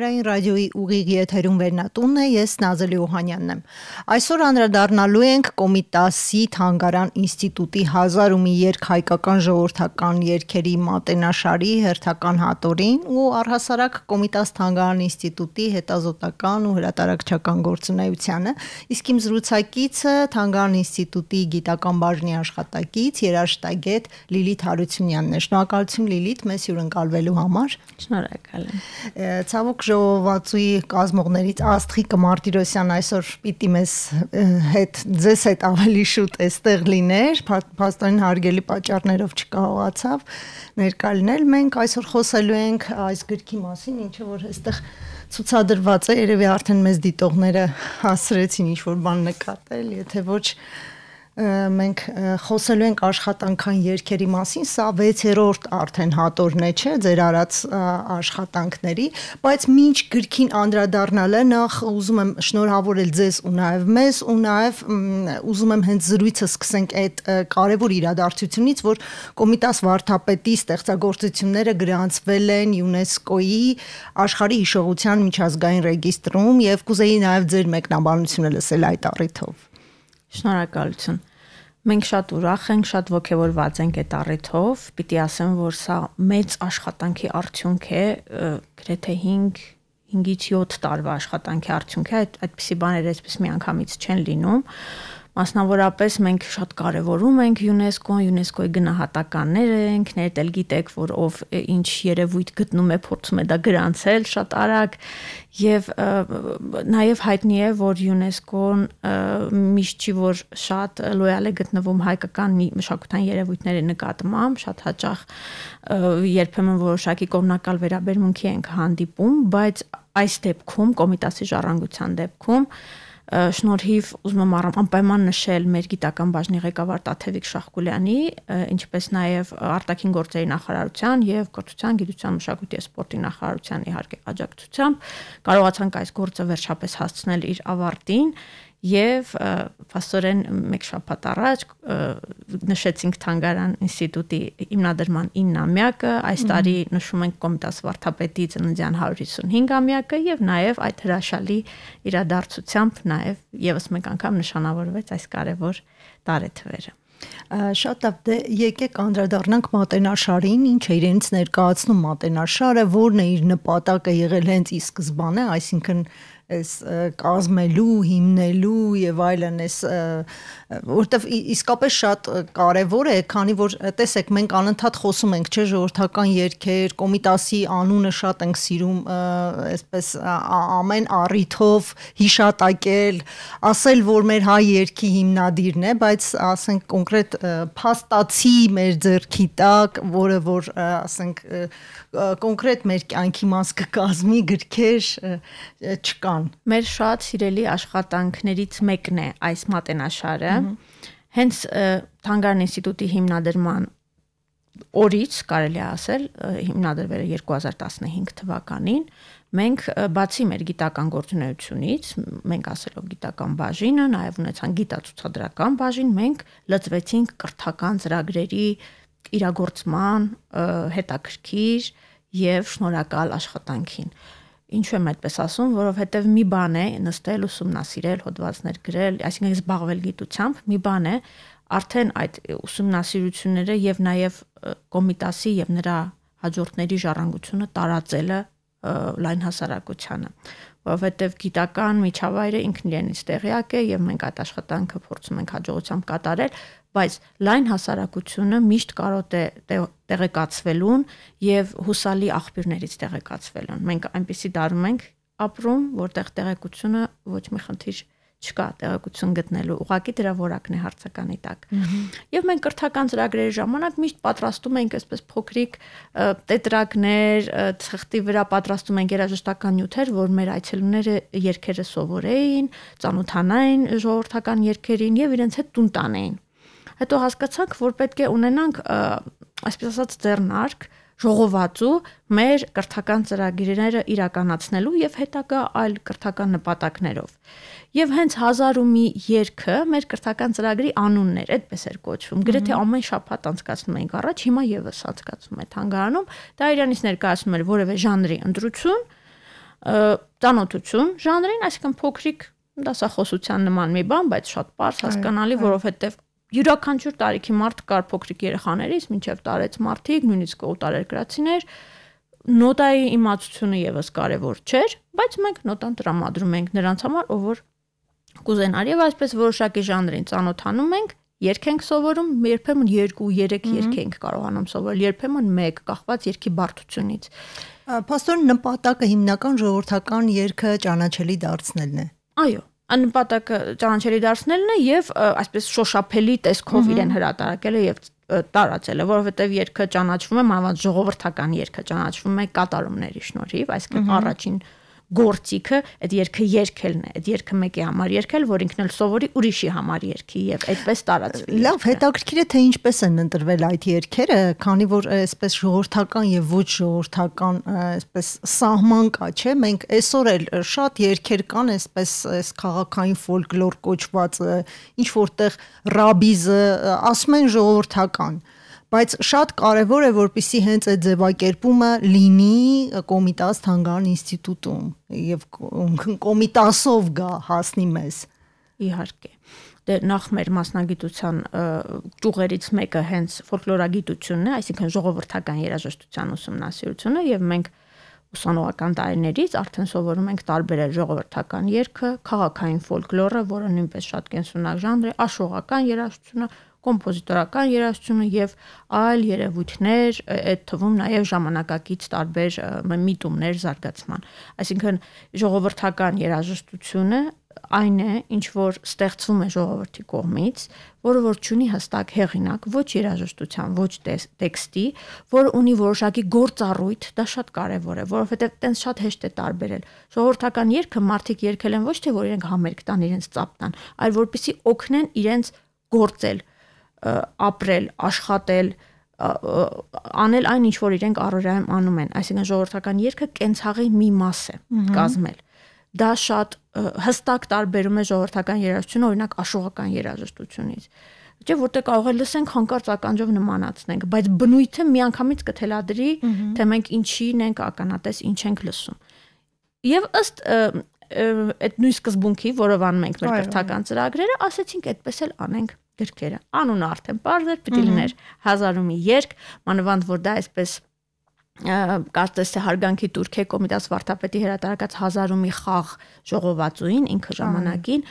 Հանրային ռադիոյի ուղիղ եթերում վերնատունն է, ես Նազելի Օհանյանն եմ։ Այսօր անդրադառնալու ենք Կոմիտասի Թանգարան ինստիտուտի 1001 երկ հայկական ժողովրդական երկերի մատենաշարի հերթական հատորին ու առհասարակ Կոմիտաս Թանգարան ինստիտուտի հետազոտական ու հրատարակչական գործունեությանը, իսկ իմ զրուցակիցը Թանգարան ինստիտուտի գիտական բաժնի աշխատակից երաժշտագետ Լիլիթ Հարությունյանն է։ Շնորհակալություն Լիլիթ մեզ հյուրընկալվելու համար։ Շնորհակալ եմ։ Ցավոք ժողովածուի կազմողներից Աստղիկ Մարտիրոսյան այսօր պիտի մեզ հետ ձեզ հետ ավելի շուտ էստեղ լիներ, փաստորեն հարգելի պատճառներով չկարողացավ ներկա լինել։ Մենք այսօր խոսելու ենք այս գրքի մասին, ինչը որ այստեղ ցուցադրված է, երևի արդեն մեզ դիտողները հասրեցին ինչ որ բան նկատել, եթե ոչ մենք խոսելու ենք աշխատանքային երկերի մասին, սա 6-րդ արդեն հատորն է, չէ, ձեր արած աշխատանքների, բայց ինչ գրքին անդրադառնալը նախ ուզում եմ շնորհավորել ձեզ ու նաև մեզ ու նաև ուզում եմ հենց զրույցը սկսենք այդ կարևոր իրադարձությունից, որ Կոմիտաս վարչապետի ստեղծագործությունները գրանցվել են ՅՈՒՆԵՍԿՕ-ի աշխարհի հիշողության միջազգային ռեգիստրում եւ կուզեի նաև ձեր մեկնաբանությունը լսել այդ առիթով։ Շնորհակալություն։ Մենք շատ ուրախ ենք, շատ ողջավորված ենք այդ առիթով։ Պիտի ասեմ, որ սա մեծ աշխատանքի արդյունք է, գրեթե 5 5-ից 7 տարվա աշխատանքի արդյունք է։ Այդ այդպիսի բաներ այսպես միանգամից չեն լինում։ Մասնավորապես մենք շատ կարևորում ենք ՅՈՒՆԵՍԿՕ-ն, ՅՈՒՆԵՍԿՕ-ի գնահատականները ենք, ներդել գիտեք, որ ով ինչ երևույթ գտնում է, փորձում է դա գրանցել շատ արագ եւ նաեւ հայտնի է, որ ՅՈՒՆԵՍԿՕ-ն միշտ չի որ շատ լոյալ է գտնվում հայկական մշակութային երևույթների նկատմամբ, շատ հաճախ երբեմն որոշակի կողմնակալ վերաբերմունքի ենք հանդիպում, բայց այս դեպքում, Կոմիտասի ժառանգության դեպքում շնորհիվ ուզում եմ անպայման նշել մեր գիտական բաժնի ղեկավար Տաթևիկ Շահկուլյանի, ինչպես նաև արտաքին գործերի նախարարության եւ կրթության, գիտության, մշակույթի եւ սպորտի նախարարության իհարկե աջակցությամբ կարողացանք այս գործը վերջապես հասցնել իր ավարտին եւ աստորեն մեկ շաբաթ առաջ նշեցինք Թանգարան ինստիտուտի հիմնադրման 9-ամյակը, այս տարի նշում ենք Կոմիտաս վարչապետի ծննդյան 155-ամյակը եւ նաեւ այդ հրաշալի իրադարձությամբ նաեւ եւս մեկ անգամ նշանավորվեց այս կարեւոր տարեթվերը։ Շատ լավ, դե եկեք անդրադառնանք մատենաշարին, ինչ է իրենց ներկայացնում մատենաշարը, որն է իր նպատակը եղել հենց ի սկզբանե, այսինքն այս կազմելու, հիմնելու եւ այլն այս որտեվ իսկապես շատ կարեւոր է, քանի որ տեսեք մենք անընդհատ խոսում ենք, չէ, ժողովրդական երգեր, կոմիտասի անունը շատ ենք սիրում, այսպես ամեն առիթով հիշատակել, ասել, որ մեր հայ երգի հիմնադիրն է, բայց ասենք կոնկրետ փաստացի մեր ձեռքի տակ, որը որ ասենք կոնկրետ մեր կյանքի մաս կկազմի գրքեր չկան Երևան։ Մեր շատ սիրելի աշխատանքներից մեկն է այս մատենաշարը։ Հենց Թանգարան ինստիտուտի հիմնադրման օրից կարելի է ասել հիմնադրվել է 2015 թվականին մենք բացի մեր գիտական գործունեությունից մենք ասելով գիտական բաժինը նաև ունեցան գիտացուցադրական բաժին մենք լծվեցինք կրթական ծրագրերի իրագործման հետաքրքիր եւ շնորհակալ աշխատանքին Ինչու եմ այդպես ասում, որովհետև մի բան է նստել ուսումնասիրել, հոդվածներ գրել, այսինքն զբաղվել գիտությամբ, մի բան է արդեն այդ ուսումնասիրությունները եւ նաեւ կոմիտասի եւ նրա հաջորդների ժառանգությունը տարածելը լայն հասարակությանը, որովհետև գիտական միջավայրը ինքն իրենից տեղյակ է եւ մենք այդ աշխատանքը փորձում ենք հաջողությամբ կատարել, բայց լայն հասարակությունը միշտ կարոտ է տեղեկացվելուն եւ հուսալի աղբյուրներից տեղեկացվելուն։ Մենք այնպեսի դարում ենք ապրում, որտեղ տեղեկությունը ոչ մի խնդիր չկա տեղեկություն գտնելու ուղակի դրա որակն է հարցականի տակ։ Եվ մենք կրթական ծրագրերի ժամանակ միշտ պատրաստում ենք այսպես փոքրիկ տետրակներ, թղթի վրա պատրաստում ենք երաժշտական նյութեր, որ մեր այցելուները երկերը սովորեին, ծանոթանային ժողովրդական երկերին եւ իրենց հետ տուն տանեին։ Հետո հասկացանք, որ պետք է ունենանք այսպես ասած ձեռնարկ ժողովածու մեր կրթական ծրագրերը իրականացնելու եւ հետագա այլ կրթական նպատակներով։ Եվ հենց 1000 ու մի երգը մեր կրթական ծրագրի անունն էր, այդպես էր կոչվում։ Գրեթե ամեն շաբաթ անցկացնում էինք առաջ, հիմա եւս անցկացում է հանգարանում։ Դա իրանից ներկայացնում էր որևէ ժանրի ընտրություն, ճանոթություն ժանրին, այսինքն փոքրիկ դասախոսության նման մի բան, բայց շատ པարս հասկանալի, որովհետեւ յուրաքանչյուր տարիքի մարդ կար փոքրիկ երեխաներից մինչև տարեց մարդիկ, նույնիսկ օտարերկրացիներ, նոտայի իմացությունը եւս կարեւոր չէր, բայց մենք նոտան տրամադրում ենք նրանց համար, ով որ կուզենար եւ այսպես որոշակի ժանրին ծանոթանում ենք, երգենք սովորում, երբեմն 2-3 երգ ենք կարողանում սովորել, երբեմն 1, կախված երգի բարդությունից։ Պաստոր նպատակը հիմնական ժողովրդական երգը ճանաչելի դարձնելն է։ Այո, անպատակ ճանաչելի դարձնելն է եւ այսպես շոշափելի տեսքով իրեն հրատարակելը եւ տարածելը, որովհետև երգը ճանաչվում է մանավանդ ժողովրդական երգը ճանաչվում է կատարումների շնորհիվ, այսինքն առաջին mm -hmm գործիքը այդ երգը երկելն է, այդ երգը մեկի համար երկել, որ ինքն էլ սովորի ուրիշի համար երկի եւ այդպես տարածվի։ Լավ, հետաքրքիր է թե ինչպես են ընտրվել այդ երգերը, քանի որ այսպես ժողովրդական եւ ոչ ժողովրդական այսպես սահման կա, չէ՞։ Մենք այսօր էլ շատ երգեր կան այսպես այս քաղաքային ֆոլկլոր կոչված ինչ որտեղ ռաբիզը ասում են ժողովրդական բայց շատ կարևոր է որպիսի հենց այդ ձևակերպումը լինի Կոմիտաս Թանգարան ինստիտուտում եւ Կոմիտասով գա հասնի մեզ։ Իհարկե դե նախ մեր մասնագիտության ճյուղերից մեկը հենց ֆոլկլորագիտությունն է, այսինքն ժողովրդական երաժշտության ուսումնասիրությունը եւ մենք ուսանողական տարիներից արդեն սովորում ենք տարբերել ժողովրդական երգը, քաղաքային ֆոլկլորը, որը նույնպես շատ կենսունակ ժանր է, աշխողական երաժշտությունը, կոմպոզիտորական երաժշտությունը եւ այլ երևույթներ, այդ թվում նաեւ ժամանակակից տարբեր միտումներ զարգացման։ Այսինքն ժողովրդական երաժշտությունը այն է, ինչ որ ստեղծվում է ժողովրդի կողմից, որը որ ունի հստակ հեղինակ ոչ երաժշտության, ոչ տեքստի, որ ունի որոշակի գործառույթ, դա շատ կարևոր է, որովհետև տենց շատ հեշտ է տարբերել։ Ժողովրդական երգը մարդիկ երգել են ոչ թե որ իրենք համերգ տան, իրենց ծապ տան, այլ որպիսի օգնեն իրենց գործել, ապրել, աշխատել, անել այն ինչ որ իրենք առօրյայում անում են, այսինքն ժողովրդական երկը կենցաղի մի մաս է կազմել։ Դա շատ հստակ տարբերում է ժողովրդական երաժշտությունը օրինակ աշուղական երաժշտությունից։ Չէ, որտեղ կարող է լսենք հանկարծ ականջով նմանացնենք, բայց բնույթը միանգամից կթելադրի, թե մենք ինչին ենք ականատես, ինչ ենք լսում։ Եվ ըստ այդ նույն սկզբունքի, որով անում ենք մեր քրթական ծրագրերը, ասեցինք այդպես էլ անենք։ Ա, գրքերը։ Անունը արդեն པարզ էր, պիտի լիներ 1000-ումի երկ, մանավանդ որ դա այսպես կարծես թե հարգանքի Թուրքիա կոմիտաս վարդապետի հրատարակած 1000-ումի խաղ ժողովածուին ինքը ժամանակին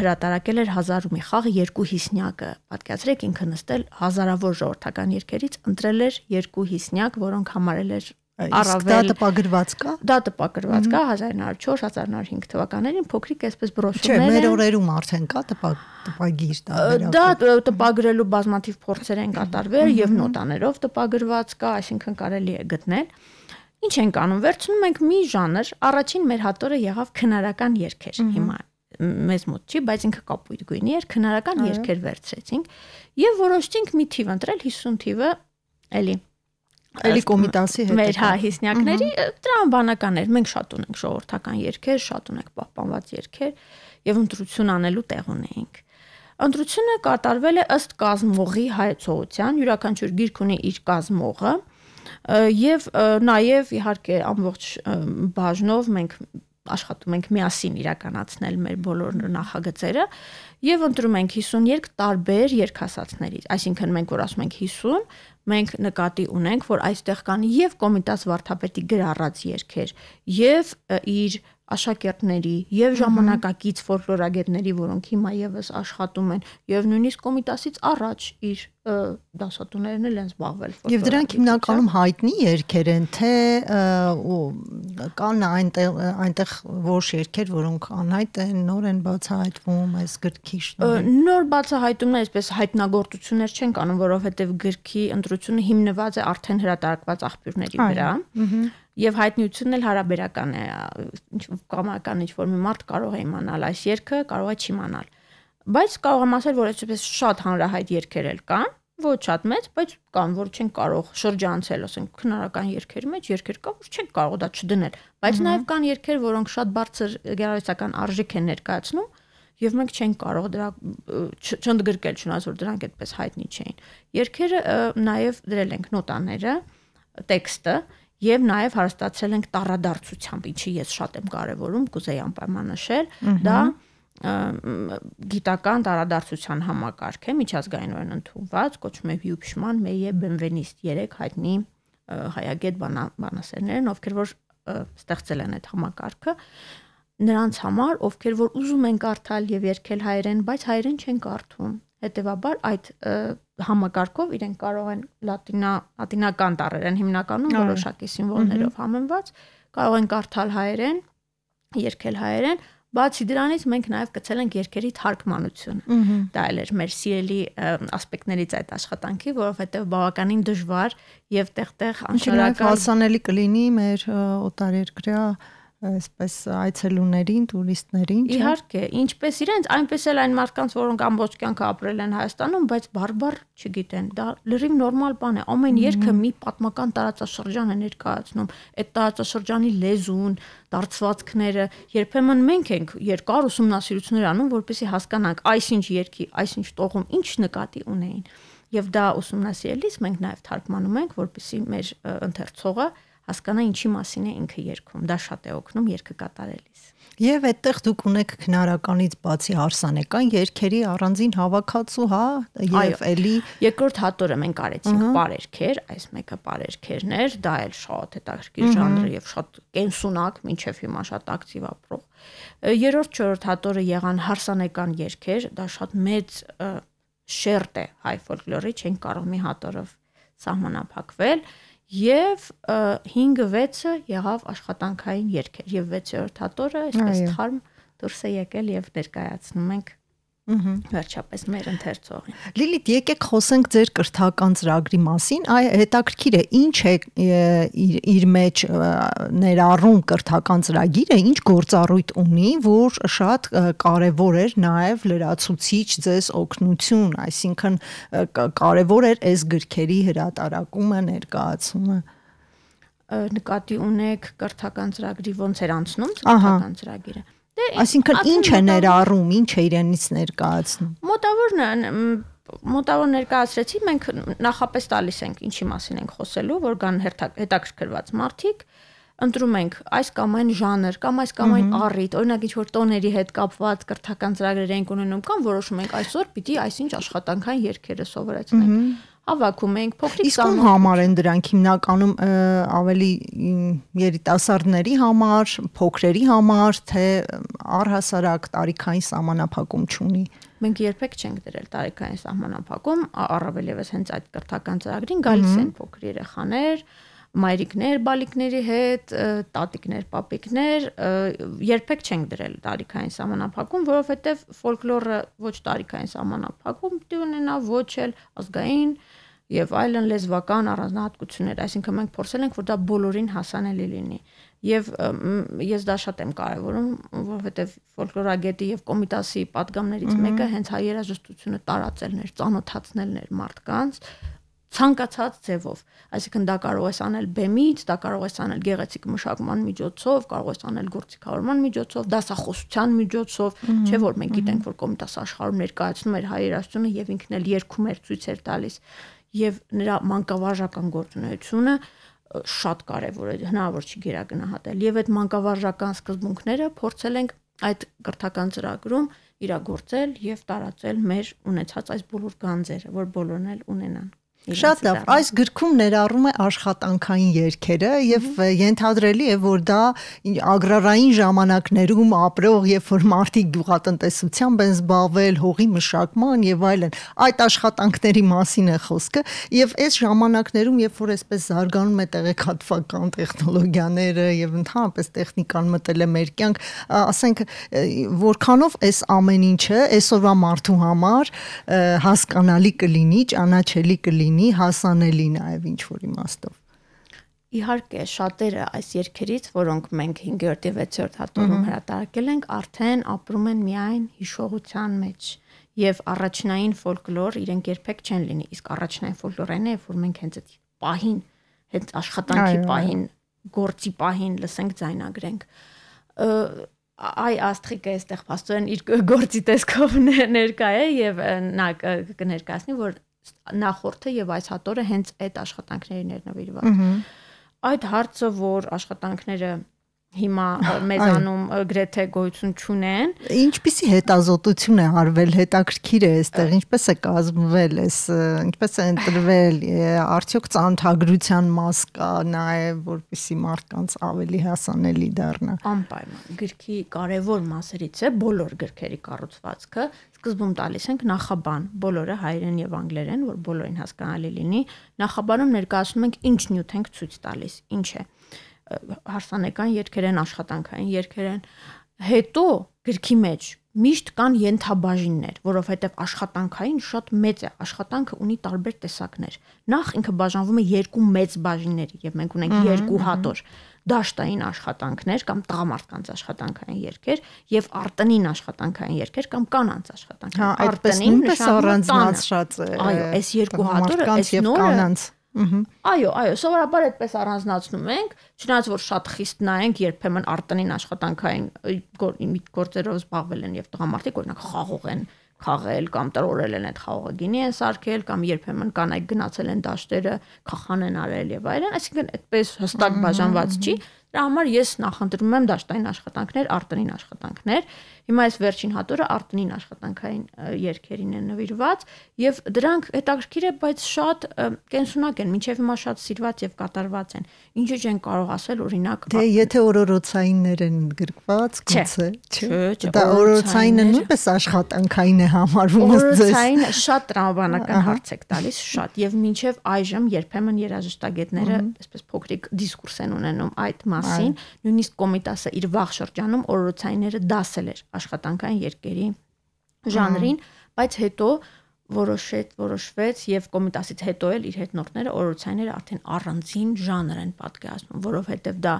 հրատարակել էր 1000-ումի խաղը երկու հիսնյակը։ Պատկերացրեք ինքը նստել հազարավոր ժողովրդական երկերից ընտրել էր երկու հիսնյակ, որոնք համարել էր Իսկ դա տպագրված կա։ Դա տպագրված կա 1904-1905 թվականներին փոքրիկ այսպես բրոշուրներ են։ Չէ, մեր օրերում արդեն կա տպագիր դա։ Դա տպագրելու բազմաթիվ փորձեր են կատարվել եւ նոտաներով տպագրված կա, այսինքն կարելի է գտնել։ Ինչ ենք անում։ Վերցնում ենք մի ժանր, առաջին մեր հատորը եղավ քնարական երգեր։ Հիմա մեզ մոտ չի, բայց ինքը կապույտ գույնի էր, քնարական երգեր վերցրեցինք եւ որոշեցինք մի թիվ ընտրել 50 թիվը, էլի Էլի կոմիտասի հետ։ Մեր հա հիսնյակների դրան բանական էր։ Մենք շատ ունենք ժողովրդական երկեր, շատ ունենք պահպանված երկեր եւ ընտրություն անելու տեղ ունենք։ Ընտրությունը կատարվել է ըստ կազմողի հայեցողության, յուրաքանչյուր գիրք ունի իր կազմողը եւ նաեւ իհարկե ամբողջ բաժնով մենք աշխատում ենք միասին իրականացնել մեր բոլոր նախագծերը եւ ընտրում ենք 50 երկ տարբեր երկհասացներից։ Այսինքն մենք որ ասում ենք 50, մենք նկատի ունենք, որ այստեղ կան եւ Կոմիտաս վարչապետի գրառած երկեր, եւ իր աշակերտների եւ ժամանակակից ֆոլկլորագետների, որոնք հիմա եւս աշխատում են, եւ նույնիսկ Կոմիտասից առաջ իր դասատուներն էլ են զբաղվել ֆոտո։ Եվ դրանք հիմնականում հայտնի երգեր են, թե կան այնտեղ այնտեղ որոշ երգեր, որոնք անհայտ են, նոր են բացահայտվում այս գրքի շնորհիվ։ Նոր բացահայտումներ, այսպես հայտնագործություններ չեն կանում, որովհետև գրքի ընտրությունը հիմնված է արդեն հրատարակված աղբյուրների վրա։ Եվ հայտնությունն էլ հարաբերական է։ Ինչ կամական ինչ որ մի մարդ կարող է իմանալ այս երգը, կարող է չիմանալ։ չի Բայց կարող եմ ասել, որ այսպես շատ հանրահայտ երգեր էլ կան, ոչ շատ մեծ, բայց կան, որ չեն կարող շրջանցել, ասենք, քնարական երգերի մեջ երգեր կա, որ չեն կարող դա չդնել, բայց նաև կան երգեր, որոնք շատ բարձր գեղարվեստական արժեք են ներկայացնում, եւ մենք չենք կարող դրա չընդգրկել, չնայած որ դրանք այդպես հայտնի չէին։ Երկերը նաեւ դրել ենք նոտաները, տեքստը եւ նաեւ հարստացել ենք տարադարձությամբ, ինչի ես շատ եմ կարեւորում, կուզեի անպայման նշել, դա mm -hmm գիտական տարադարձության համակարգ է միջազգային օրեն ընդունված, կոչվում է Հյուպշման, Մեյե Բենվենիստ 3 հայտնի հայագետ բանասերներն, ովքեր որ ստեղծել են այդ համակարգը նրանց համար, ովքեր որ ուզում են կարդալ եւ երգել հայերեն, բայց հայերեն չեն կարդում։ Հետևաբար այդ համակարգով իրենք կարող են լատինա լատինական տառերեն հիմնականում որոշակի սիմվոլներով համեմված կարող են կարդալ հայերեն, երգել հայերեն, Բացի դրանից մենք նաև գցել ենք երկերի թարգմանությունը։ Դա էլ էր մեր սիրելի ասպեկտներից այդ աշխատանքի, որովհետև բավականին դժվար եւ տեղտեղ անշարական հասանելի կլինի մեր օտարերկրյա այսպես այցելուներին, տուրիստներին։ Իհարկե, ինչպես իրենց, այնպես էլ այն մարդկանց, որոնք ամբողջ կյանքը ապրել են Հայաստանում, բայց բարբար չգիտեն։ Դա լրիվ նորմալ բան է։ Ամեն երկը մի պատմական տարածաշրջան է ներկայացնում, այդ տարածաշրջանի լեզուն, դարձվածքները, երբեմն մենք ենք երկար ուսումնասիրություններ անում, որպեսզի հասկանանք, այսինչ երկի, այսինչ տողում ինչ նկատի ունեին։ Եվ դա ուսումնասիրելիս մենք նաև թարգմանում ենք, որպեսզի մեր ընթերցողը հասկանա ինչի մասին է ինքը երգում։ Դա շատ է օգնում երգը կատարելիս։ Եվ այդտեղ դուք ունեք քնարականից բացի արսանեկան երգերի առանձին հավաքածու, հա, եւ էլի երկրորդ հատորը մենք արեցինք պարերքեր, այս մեկը պարերքերն էր, դա էլ շատ հետաքրքիր ժանր եւ շատ կենսունակ, ինչեվ հիմա շատ ակտիվ ապրող։ Երրորդ, չորրորդ հատորը եղան հարսանեկան երգեր, դա շատ մեծ շերտ է հայ ֆոլկլորի, չեն կարող մի հատորով սահմանափակվել եւ 5-6-ը եղավ աշխատանքային երկեր եւ 6-րդ հատորը այսպես թարմ դուրս է եկել եւ ներկայացնում ենք Ուհ, վերջապես մեր ընթերցողին։ Լիլիթ, եկեք խոսենք ձեր կրթական ծրագրի մասին։ Այ հետաքրքիր է, ինչ է իր, իր մեջ ներառում կրթական ծրագիրը, ինչ գործառույթ ունի, որ շատ կարևոր էր նաև լրացուցիչ ձեզ օգնություն, այսինքն կարևոր էր այս գրքերի հրատարակումը, ներկայացումը նկատի ունեք կրթական ծրագրի ոնց էր անցնում կրթական ծրագիրը Դե, այսինքն ինչ է ներառում, ինչ է իրենից ներկայացնում։ Մոտավորն մոտավոր ներկայացրեցի, մենք նախապես տալիս ենք ինչի մասին ենք խոսելու, որ կան հետաքրքրված մարդիկ, ընտրում ենք այս կամ այն ժանր կամ այս կամ այն առիթ, օրինակ ինչ որ տոների հետ կապված կրթական ծրագրեր ենք ունենում կամ որոշում ենք այսօր պիտի այսինչ աշխատանքային երգերը սովորեցնենք հավաքում ենք փոքրիկ ծանոթ։ Իսկ համար են դրանք հիմնականում ավելի երիտասարդների համար, փոքրերի համար, թե առհասարակ տարիքային սահմանափակում չունի։ Մենք երբեք չենք դրել տարիքային սահմանափակում, առավելևս հենց այդ կրթական ծրագրին գալիս են փոքր երեխաներ, մայրիկներ, բալիկների հետ, տատիկներ, պապիկներ, երբեք չենք դրել տարիքային համանախապակում, որովհետև ֆոլկլորը ոչ տարիքային համանախապակում դի ունենա, ոչ էլ ազգային եւ այլն լեզվական առանձնահատկություններ, այսինքն մենք փորձել ենք, որ դա բոլորին հասանելի լինի։ Եվ ես դա շատ եմ կարևորում, որովհետև ֆոլկլորագետի եւ կոմիտասի падգամներից մեկը հենց հայ երաժշտությունը տարածելն էր, ծանոթացնելն էր մարդկանց, ցանկացած ձևով։ Այսինքն դա կարող ես անել բեմից, դա կարող ես անել գեղեցիկ մշակման միջոցով, կարող ես անել գործիքավորման միջոցով, դասախոսության միջոցով, չէ՞ որ մենք գիտենք, որ Կոմիտաս աշխարհում ներկայացնում էր հայ երաժշտությունը եւ ինքն էլ երկում էր ցույց էր տալիս եւ նրա մանկավարժական գործունեությունը շատ կարևոր է հնարավոր չի գերագնահատել եւ այդ մանկավարժական սկզբունքները փորձել ենք այդ կրթական ծրագրում իրագործել եւ տարածել մեր ունեցած այս բոլոր գանձերը որ բոլորն էլ ունենան Շատ լավ։ Այս գրքում ներառում է աշխատանքային երկերը եւ ենթադրելի է, որ դա ագրարային ժամանակներում ապրող եւ որ մարդիկ գյուղատնտեսությամբ են զբաղվել, հողի մշակման եւ այլն, այդ աշխատանքների մասին է խոսքը եւ այս ժամանակներում, երբ որ այսպես զարգանում է տեղեկատվական տեխնոլոգիաները եւ ընդհանրապես տեխնիկան մտել է մեր կյանք, ասենք որքանով այս ամեն ինչը այսօրվա մարդու համար հասկանալի կլինի, ճանաչելի կլինի լինի հասանելի նաև ինչ որ իմաստով։ Իհարկե, շատերը այս երկերից, որոնք մենք 5-րդ եւ 6-րդ հատորում հրատարակել ենք, արդեն ապրում են միայն հիշողության մեջ եւ առաջնային ֆոլկլոր իրենք երբեք չեն լինի, իսկ առաջնային ֆոլկլորն է, որ մենք հենց այդ պահին, հենց աշխատանքի պահին, գործի պահին լսենք, ձայնագրենք այ աստղիկը այստեղ աստորեն իր գործի տեսքով ներկա է եւ նա կներկայացնի որ նախորդը եւ այս հատորը հենց այդ աշխատանքներին էր նվիրված։ Այդ հարցը, որ աշխատանքները հիմա մեզանում գրեթե գոյություն չունեն։ Ինչպիսի հետազոտություն է արվել, հետաքրքիր է այստեղ, ինչպես է կազմվել, էս ինչպես է ընտրվել, արդյոք ցանթագրության մաս կա նաև, որպիսի մարդկանց ավելի հասանելի դառնա։ Անպայման, գրքի կարևոր մասերից է բոլոր գրքերի կառուցվածքը, սկզբում տալիս ենք նախաբան, բոլորը հայերեն եւ անգլերեն, որ բոլորին հասկանալի լինի։ Նախաբանում ներկայացնում ենք ինչ նյութ ենք ցույց տալիս, ինչ է հարսանեկան երկերեն, աշխատանքային երկերեն։ Հետո գրքի մեջ միշտ կան ենթաբաժիններ, որովհետև աշխատանքային շատ մեծ է, աշխատանքը ունի տարբեր տեսակներ։ Նախ ինքը բաժանվում է երկու մեծ բաժինների եւ մենք ունենք երկու հատոր։ Ահա դաշտային աշխատանքներ կամ տղամարդկանց աշխատանքային երկեր եւ արտոնին աշխատանքային երկեր կամ կանանց աշխատանքային։ Հա, այդպես նույնպես առանձնացած է։ Այո, այս երկու հատորը, այս նորը կանանց Ահա։ Այո, այո, սովորաբար այդպես առանձնացնում ենք, չնայած որ շատ խիստ նայենք, երբեմն արտոնին աշխատանքային գործերով զբաղվել են եւ տղամարդիկ, օրինակ խաղող են, խաղել կամ տրորել են այդ խաղողագինի են սարքել կամ երբեմն կանայք գնացել են դաշտերը, քախան են արել եւ այլն, այսինքն այդպես հստակ բաժանված չի։ Դրա համար ես նախընտրում եմ դաշտային աշխատանքներ, արտերին աշխատանքներ Հիմա այս վերջին հատորը արտոնին աշխատանքային երկերին է նվիրված եւ դրանք հետաքրքիր է, բայց շատ կենսունակ են, մինչեւ հիմա շատ սիրված եւ կատարված են։ Ինչը չեն կարող ասել, օրինակ Դե եթե օրորոցայիններ են գրկված, գուցե, չէ։ Դա օրորոցայինը նույնպես աշխատանքային է համարվում ըստ ձեզ։ Օրորոցայինը շատ տրամաբանական հարց է տալիս, շատ եւ մինչեւ այժմ երբեմն երաժշտագետները այսպես փոքրիկ դիսկուրս են ունենում այդ մասին, նույնիսկ կոմիտասը իր վաղ շրջանում օրորոցայինները դասել էր աշխատանքային երկերի ժանրին, բայց հետո որոշեց որոշվեց եւ կոմիտասից հետո էլ իր հետնորդները օրոցայինները արդեն առանձին ժանր են պատկերացնում, որովհետեւ դա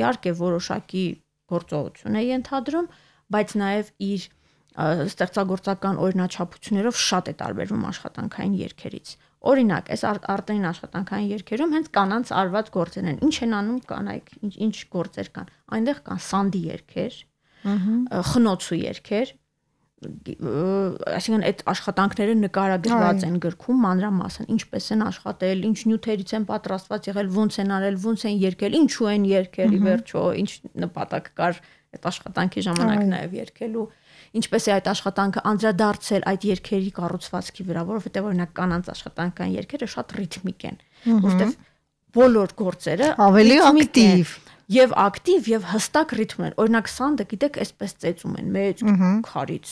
իհարկե որոշակի գործողություն է ենթադրում, բայց նաեւ իր ստեղծագործական օրինաչափություններով շատ է տարբերվում աշխատանքային երկերից։ Օրինակ, այս արտային աշխատանքային երկերում հենց կանանց արված գործեր են։ Ինչ են անում կանայք, ինչ ինչ գործեր կան։ Այնտեղ կան սանդի երկեր, խնոցու երկեր այսինքն այդ աշխատանքները նկարագրված են գրքում մանրամասն ինչպես են աշխատել, ինչ նյութերից են պատրաստված եղել, ոնց են արել, ոնց են երկել, ինչու են երկել ի վերջո, ինչ նպատակ կար այդ աշխատանքի ժամանակ նաև երկելու ինչպես է այդ աշխատանքը անդրադարձել այդ երկերի կառուցվածքի վրա, որովհետև օրինակ կանանց աշխատանքային երկերը շատ ռիթմիկ են, որովհետև բոլոր գործերը ավելի ակտիվ եւ ակտիվ եւ հստակ ռիթմ են։ Օրինակ սանդը, գիտեք, այսպես ծեծում են մեծ քարից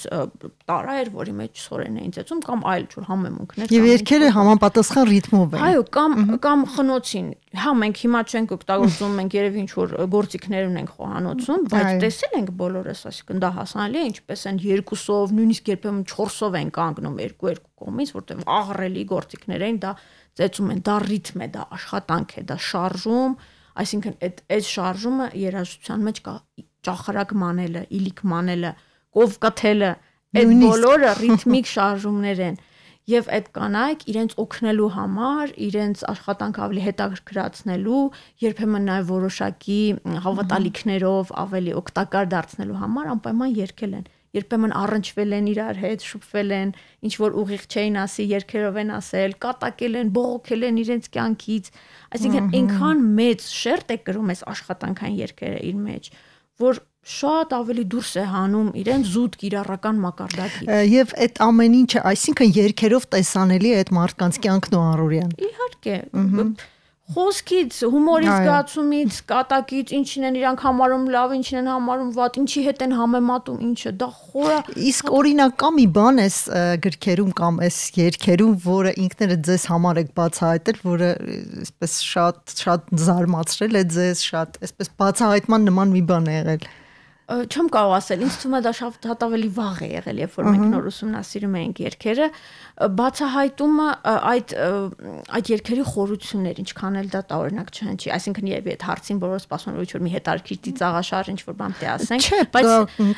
տարա էր, որի մեջ սորեն էին ծեծում կամ այլ ճուր համեմունքներ։ Եվ երկերը համապատասխան ռիթմով են։ Այո, կամ կամ խնոցին։ Հա, մենք հիմա չենք օգտագործում, մենք երևի ինչ որ գործիքներ ունենք խոհանոցում, բայց տեսել ենք բոլորս, այսինքն դա հասանելի է, ինչպես են 2-ով, նույնիսկ երբեմն 4-ով են կանգնում 2-2 կողմից, որտեղ աղռելի գործիքներ են, դա ծեծում են, դա ռիթմ է, դա աշխատանք է, դա շարժում, այսինքն այդ այդ շարժումը երաժշտության մեջ կա ճախրակ մանելը, իլիկ մանելը, կով կթելը, այդ բոլորը ռիթմիկ շարժումներ են եւ այդ կանայք իրենց օգնելու համար, իրենց աշխատանք ավելի հետաքրքրացնելու, երբեմն նաեւ որոշակի հավատալիքներով ավելի օգտակար դարձնելու համար անպայման երկել են։ Ա երբեմն առնչվել են իրար հետ, շփվել են, ինչ որ ուղիղ չէին ասի, երկերով են ասել, կատակել են, բողոքել են իրենց կյանքից։ Այսինքն այնքան մեծ շերտ է գրում այս աշխատանքային երկերը իր մեջ, որ շատ ավելի դուրս է հանում իրեն զուտ կիրառական մակարդակից։ Եվ այդ ամեն ինչը, այսինքն երկերով տեսանելի է այդ մարդկանց կյանքն ու առօրյան։ Իհարկե։ Ահա խոսքից, հումորի զգացումից, կատակից, ինչին են իրանք համարում լավ, ինչին են համարում վատ, ինչի հետ են համեմատում, ինչը, դա խորը։ Իսկ օրինակ կամ մի բան էս գրքերում կամ էս երկերում, որը ինքները ձեզ համար եք բացահայտել, որը այսպես շատ շատ զարմացրել է ձեզ, շատ այսպես բացահայտման նման մի բան է եղել չեմ կարող ասել, ինձ թվում է դա շատ հատավելի վաղ է եղել, երբ որ մենք նոր ուսումնասիրում էինք երկերը, բացահայտումը այդ այդ երկերի խորություններ, ինչքան էլ դա տարօրինակ չհնչի, այսինքն եւ այդ հարցին բոլորը սպասում են, որ մի հետարքիր ծիծաղաշար ինչ որ բան տեսանք, բայց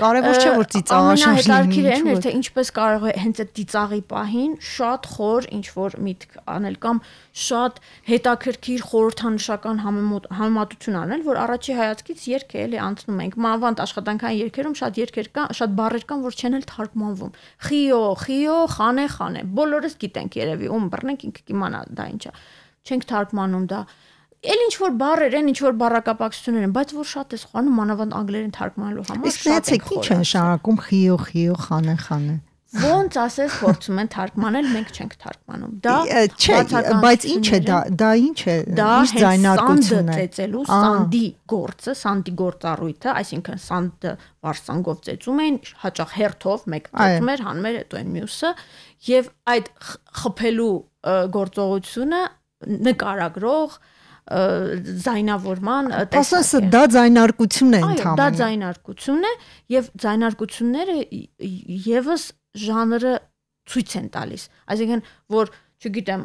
կարևոր չէ որ ծիծաղաշար լինի։ Հետարքիրը այն է, թե ինչպես կարող է հենց այդ ծիծաղի պահին շատ խոր ինչ որ միտք անել կամ շատ հետաքրքիր խորհրդանշական համեմատություն անել, որ առաջի հայացքից երկը էլի անցնում ենք։ Մանավանդ աշխատանքային երկերում շատ երկեր կան, շատ բառեր կան, որ չեն էլ թարգմանվում։ Խիո, խիո, խանե, խանե Բոլորս գիտենք երևի, ում բռնենք ինքը կիմանա դա ինչա։ Չենք թարգմանում դա։ Էլ ինչ որ բառեր են, ինչ որ բառակապակցություններ են, բայց որ շատ ես խանում մանավանդ անգլերեն թարգմանալու համար շատ եք խորը։ Իսկ նայեցեք ինչ են շարակում խիո խիո խանեն խանեն։ Ոնց ասես փորձում են թարգմանել, մենք չենք թարգմանում։ Դա չէ, բայց ինչ է դա, դա ինչ է։ Դա ձայնարկությունն է։ Ծեծելու սանդի գործը, սանդի գործառույթը, այսինքն սանդը վարսանգով ծեծում էին, հաճախ հերթով մեկ ծեծում էր, հանում էր հետո այն մյուսը, եւ այդ խփելու գործողությունը նկարագրող զայնավորման տեսակ։ Ասես դա զայնարկություն է ընդհանրապես։ Այո, դա զայնարկություն է եւ զայնարկությունները եւս ժանրը ցույց են տալիս այսինքն որ չգիտեմ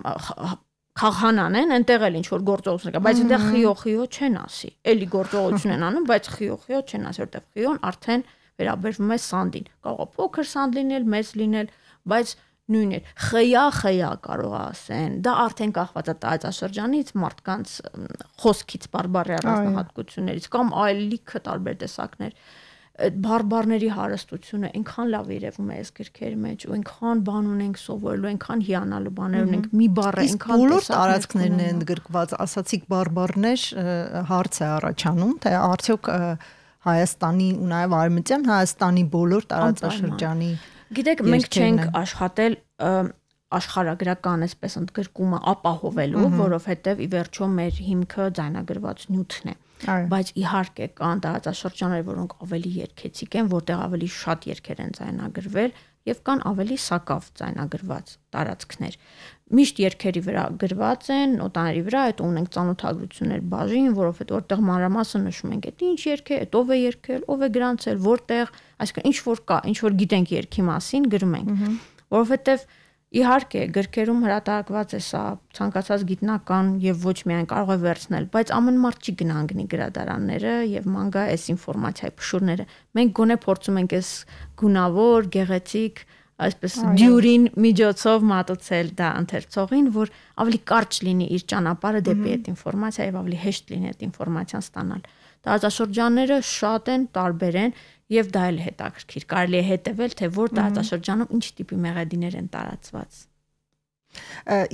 քախանան են այնտեղ էլ ինչ որ գործողություն կա բայց այնտեղ խիո խիո չեն ասի էլի գործողություն են անում բայց խիո խիո չեն ասի որտեղ խիոն արդեն վերաբերվում է սանդին կարող է փոքր սանդ լինել մեծ լինել բայց նույնն է խյա խյա կարող ասեն դա արդեն կախված է տարածաշրջանից մարդկանց խոսքից բարբարի առանձնահատկություններից կամ այլիքը տարբեր տեսակներ այդ բարբարների հարստությունը այնքան լավ երևում է այս գրքերի մեջ ու այնքան բան ունենք սովորելու, այնքան հիանալու բաներ ունենք, մի բառը այնքան բոլոր տարածքներն են ընդգրկված, ասացիք բարբարներ հարց է առաջանում, թե արդյոք Հայաստանի ու նաև արմենտյան Հայաստանի բոլոր տարածաշրջանի Գիտեք, մենք չենք աշխատել աշխարհագրական այսպես ընդգրկումը ապահովելու, որովհետև ի վերջո մեր հիմքը ձայնագրված նյութն է։ Բայց իհարկե կան տարածաշրջաններ, որոնք ավելի երկեցիկ են, որտեղ ավելի շատ երկեր են ցայնագրվել եւ կան ավելի սակավ ցայնագրված տարածքներ։ Միշտ երկերի վրա գրված են, նոտաների վրա, այդ ունենք ծանոթագրություններ բաժին, որովհետեւ որտեղ մանրամասը նշում ենք, այդ ինչ երկ է, այդ ով է երկել, ով է գրանցել, որտեղ, այսինքն ինչ որ կա, ինչ որ գիտենք երկի մասին գրում ենք։ Որովհետեւ որ Իհարկե, գրքերում հրատարակված է սա ցանկացած գիտնական եւ ոչ միայն կարող է վերցնել, բայց ամեն մարդ չի գնանգնի գրադարանները եւ ման գա այս ինֆորմացիայի փշուրները։ Մենք գոնե փորձում ենք այս գունավոր, գեղեցիկ, այսպես դյուրին միջոցով մատուցել դա ընթերցողին, որ ավելի կարճ լինի իր ճանապարհը դեպի այդ ինֆորմացիա եւ ավելի հեշտ լինի այդ ինֆորմացիան ստանալ։ Տարածաշրջանները շատ են, տարբեր են եւ դա էլ հետաքրքիր։ Կարելի է հետեւել, թե որ տարածաշրջանում ինչ տիպի մեղեդիներ են տարածված։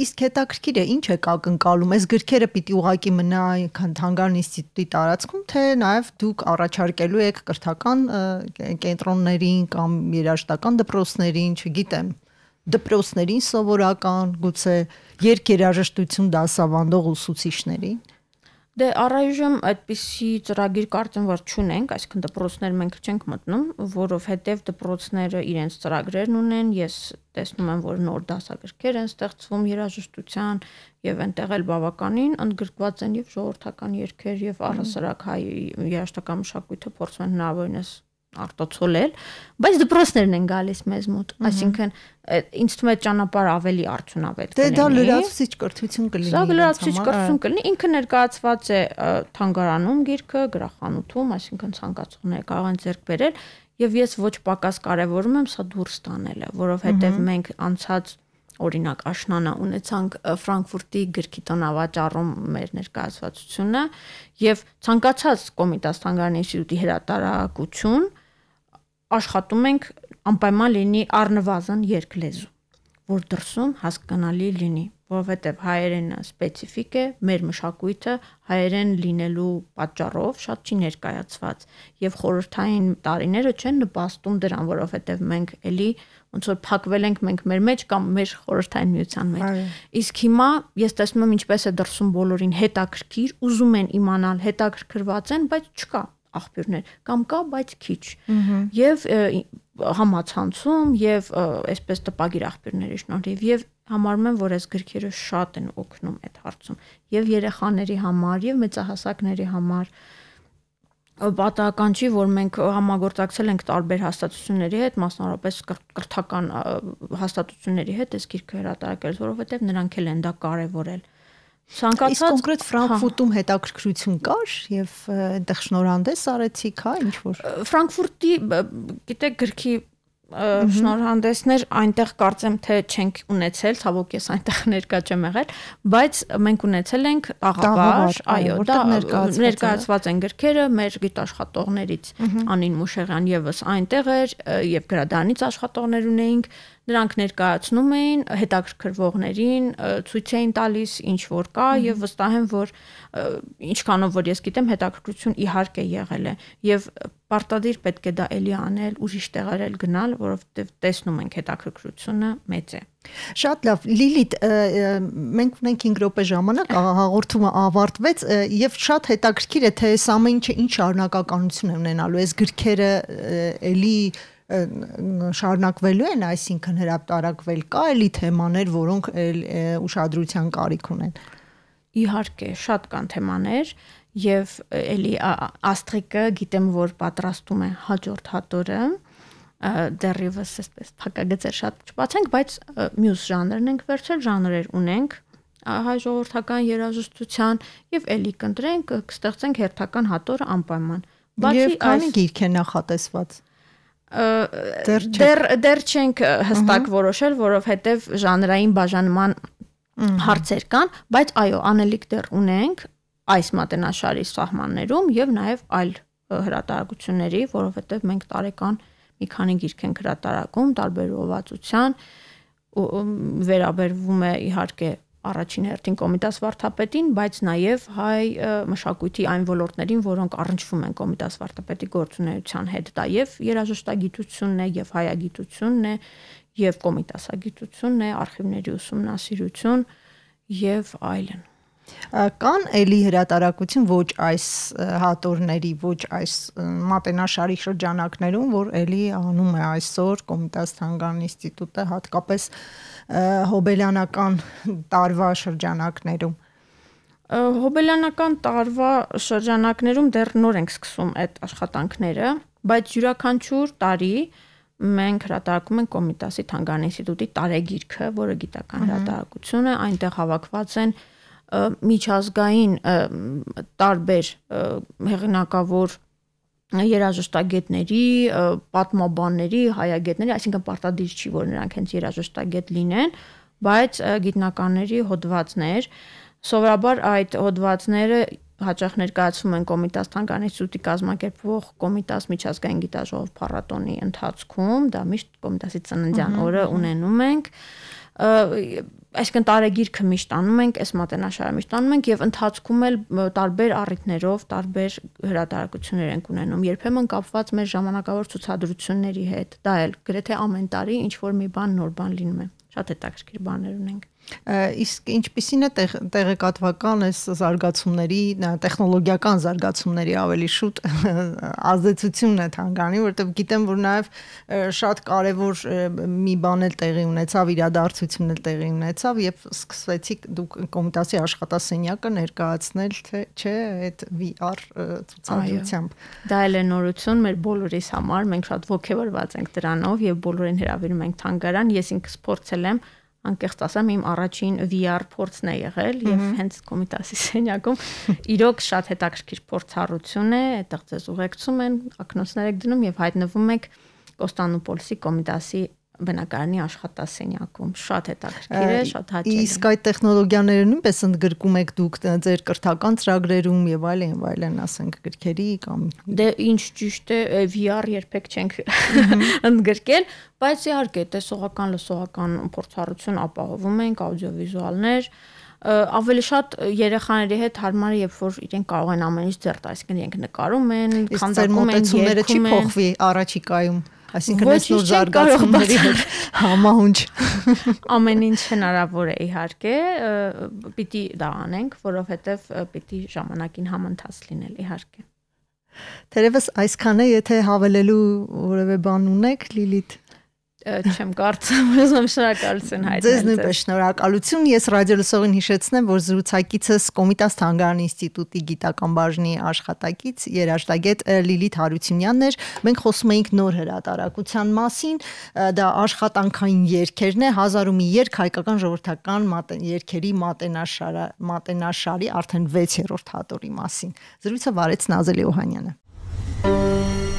Իսկ հետաքրքիր է, ինչ է կակնկալում։ Այս գրքերը պիտի ուղակի մնա այնքան Թանգարան ինստիտուտի տարածքում, թե նաև դուք առաջարկելու եք կրթական կենտրոններին կամ երաժշտական դպրոցներին, չգիտեմ, դպրոցներին սովորական, գուցե երկերաժշտություն դասավանդող ուսուցիչներին։ Դե առայժմ այդպիսի ծրագիր կարծեմ որ չունենք, այսինքն դպրոցներ մենք չենք մտնում, որովհետև դպրոցները իրենց ծրագրերն ունեն, ես տեսնում եմ, որ նոր դասագրքեր են ստեղծվում երաժշտության եւ այնտեղ էլ բավականին ընդգրկված են եւ ժողովրդական երգեր եւ առասարակ հայ երաժշտական մշակույթը փորձում են հնարավորինս արտացոլել, բայց դպրոցներն են գալիս մեզ մոտ։ Այսինքն ինձ թվում է ճանապարհ ավելի արդյունավետ կլինի։ Դե դա լրացուցիչ կրթություն կլինի։ Սա լրացուցիչ կրթություն կլինի, ինքը ներկայացված է թանգարանում գիրքը, գրախանութում, այսինքն ցանկացողները կարող են ձեռք բերել, եւ ես ոչ պակաս կարեւորում եմ սա դուրս տանելը, որովհետեւ մենք անցած օրինակ աշնանը ունեցանք Ֆրանկֆուրտի գրքի տնավաճառում մեր ներկայացվածությունը եւ ցանկացած Կոմիտաս Թանգարանի ինստիտուտի հրատարակություն աշխատում ենք անպայման լինի առնվազն երկլեզու, որ դրսում հասկանալի լինի, որովհետև հայերենը սպეციფիկ է, մեր մշակույթը հայերեն լինելու պատճառով շատ չի ներկայացված եւ խորհրդային տարիները չեն նպաստում դրան, որովհետև մենք էլի ոնց որ փակվել ենք մենք մեր մեջ կամ մեր խորհրդային միության մեջ։ Իսկ հիմա ես տեսնում եմ ինչպես է դրսում բոլորին հետաքրքիր, ուզում են իմանալ, հետաքրքրված են, բայց չկա աղբյուրներ կամ կա, բայց քիչ։ Եվ համացանցում եւ այսպես տպագիր աղբյուրների շնորհիվ եւ համարում եմ, որ այս գրքերը շատ են օգնում այդ հարցում եւ երեխաների համար եւ մեծահասակների համար պատահական չի, որ մենք համագործակցել ենք տարբեր հաստատությունների հետ, մասնավորապես կրթական հաստատությունների հետ, այս գիրքը հրատարակել, որովհետև նրանք էլ են դա կարևորել։ Ա Ցանկացած իսկ կոնկրետ Ֆրանկֆուրտում հա։ հետաքրքրություն կար եւ այնտեղ շնորհանդես արեցիք, հա, ինչ որ։ Ֆրանկֆուրտի գիտեք գրքի շնորհանդեսներ այնտեղ կարծեմ թե չենք ունեցել, ցավոք ես այնտեղ ներկա չեմ եղել, բայց մենք ունեցել ենք աղավար, այո, դա ներկայացված են գրքերը մեր գիտաշխատողներից Անին Մուշեղյան եւս այնտեղ էր եւ գրադարանից աշխատողներ ունեինք, Նրանք ներկայացնում էին հետաքրքրվողներին, ցույց էին տալիս ինչ որ կա եւ վստահ եմ, որ ինչքանով որ ես գիտեմ, հետաքրքրություն իհարկե եղել է եւ պարտադիր պետք է դա էլի անել, ուրիշ տեղերել գնալ, որովհետեւ տեսնում ենք հետաքրքրությունը մեծ է։ Շատ լավ, Լիլիթ, մենք ունենք 5 րոպե ժամանակ, հաղորդումը ավարտվեց եւ շատ հետաքրքիր է թե այս ամեն ինչը ինչ շարունակականություն է ունենալու։ Այս գրքերը էլի շարունակվելու են, այսինքն հրապարակվել կա էլի թեմաներ, որոնք ուշադրության կարիք ունեն։ Իհարկե, շատ կան թեմաներ եւ էլի աստրիկը գիտեմ որ պատրաստում է հաջորդ հատորը դեռևս այսպես փակագծեր շատ չբացենք, բայց մյուս ժանրերն ենք վերցրել, ժանրեր ունենք հայ ժողովրդական երաժշտության եւ էլի կընտրենք, կստեղծենք հերթական հատորը անպայման։ Բացի այս քանի գիրք է նախատեսված դեռ դեռ չենք հստակ որոշել, որովհետև ժանրային բաժանման հարցեր կան, բայց այո, անելիք դեռ ունենք այս մատենաշարի սահմաններում եւ նաեւ այլ հրատարակությունների, որովհետեւ մենք տարեկան մի քանի գիրք ենք հրատարակում, տարբեր ուղղվածության, վերաբերվում է իհարկե առաջին հերթին Կոմիտաս վարչապետին, բայց նաև հայ մշակույթի այն ոլորտներին, որոնք առնչվում են Կոմիտաս վարչապետի գործունեության հետ, դա եւ երաժշտագիտությունն է, եւ հայագիտությունն է, եւ կոմիտասագիտությունն է, արխիվների ուսումնասիրություն եւ այլն։ Կան էլի հրատարակություն ոչ այս հատորների, ոչ այս մատենաշարի շրջանակներում, որ էլի անում է այսօր Կոմիտաս Թանգարան ինստիտուտը հատկապես հոբելյանական տարվա շրջանակներում։ Հոբելյանական տարվա շրջանակներում դեռ նոր ենք սկսում այդ աշխատանքները, բայց յուրաքանչյուր տարի մենք հրատարակում ենք Կոմիտասի Թանգարան ինստիտուտի տարեգիրքը, որը գիտական հրատարակություն է, այնտեղ հավաքված են հա միջազգային տարբեր հեղինակավոր երաժշտագետների, պատմաբանների, հայագետների, այսինքն պարտադիր չի, որ նրանք հենց երաժշտագետ լինեն, բայց գիտնականների հոդվածներ, սովորաբար այդ հոդվածները հաճախ ներկայացվում են Կոմիտաս Թանգարանի ինստիտուտի կազմակերպվող Կոմիտաս միջազգային գիտաժողով փառատոնի ընթացքում, դա միշտ Կոմիտասի ծննդյան օրը ունենում ենք այսինքն տարեգիրքը միշտ անում ենք, այս մատենաշարը միշտ անում ենք եւ ընթացքում էլ տարբեր առիթներով տարբեր հրատարակություններ ենք ունենում, երբեմն կապված մեր ժամանակավոր ցուցադրությունների հետ։ Դա էլ գրեթե ամեն տարի ինչ որ մի բան նոր բան լինում է։ Շատ հետաքրքիր բաներ ունենք։ Իսկ ինչպիսին է տեղ, տեղեկատվական այս զարգացումների, տեխնոլոգիական զարգացումների ավելի շուտ ազդեցությունն է թանգարանի, որովհետև գիտեմ, որ նաև շատ կարևոր մի բան էլ տեղի ունեցավ, իրադարձություն էլ տեղի ունեցավ, երբ սկսվեցիք դուք կոմիտասի աշխատասենյակը ներկայացնել, թե չէ, այդ VR ցուցադրությամբ։ Դա էլ է նորություն մեր բոլորիս համար, մենք շատ ողջևորված ենք դրանով եւ բոլորին հրավիրում ենք թանգարան։ Ես ինքս փորձել եմ անկեղծ ասեմ, իմ առաջին VR փորձն է եղել եւ հենց Կոմիտասի սենյակում իրոք շատ հետաքրքիր փորձառություն է, այդտեղ ձեզ ուղեկցում են, ակնոցներ եք դնում եւ հայտնվում եք Կոստանդնուպոլսի Կոմիտասի բնակարանի աշխատասենյակում։ Շատ հետաքրքիր է, շատ հաճելի։ Իսկ այդ տեխնոլոգիաները նույնպես ընդգրկում եք դուք ձեր կրթական ծրագրերում եւ այլն, այլն, ասենք գրքերի կամ Դե ինչ ճիշտ է, VR երբեք չենք ընդգրկել, բայց իհարկե տեսողական լսողական փորձառություն ապահովում ենք աուդիո-վիզուալներ, ավելի շատ երեխաների հետ հարմար է, երբ որ իրենք կարող են ամեն ինչ ձեռ տալ, այսինքն իրենք նկարում են, քանդակում են, երգում են։ Իսկ ծեր մտածումները չի փոխվի առաջիկայում։ Այսինքն այս նոր զարգացումների համահունչ ամեն ինչ հնարավոր է իհարկե, պիտի դա անենք, որովհետև պիտի ժամանակին համընթաց լինել իհարկե։ Տերևս այսքան է, եթե հավելելու որևէ բան ունեք, Լիլիթ չեմ կարծում, ուզում շնորհակալություն հայտնել։ Ձեզ նույնպես շնորհակալություն։ Ես ռադիոլսողին հիշեցնեմ, որ զրուցակիցս Կոմիտաս Թանգարան ինստիտուտի գիտական բաժնի աշխատակից երաժշտագետ Լիլիթ Հարությունյանն էր։ Մենք խոսում էինք նոր հրատարակության մասին, դա աշխատանքային երկերն է, 1001 երկ հայկական ժողովրդական մատեն երկերի մատենաշարը, մատենաշարի արդեն 6-րդ հատորի մասին։ Զրույցը վարեց Նազելի Օհանյանը։ Thank you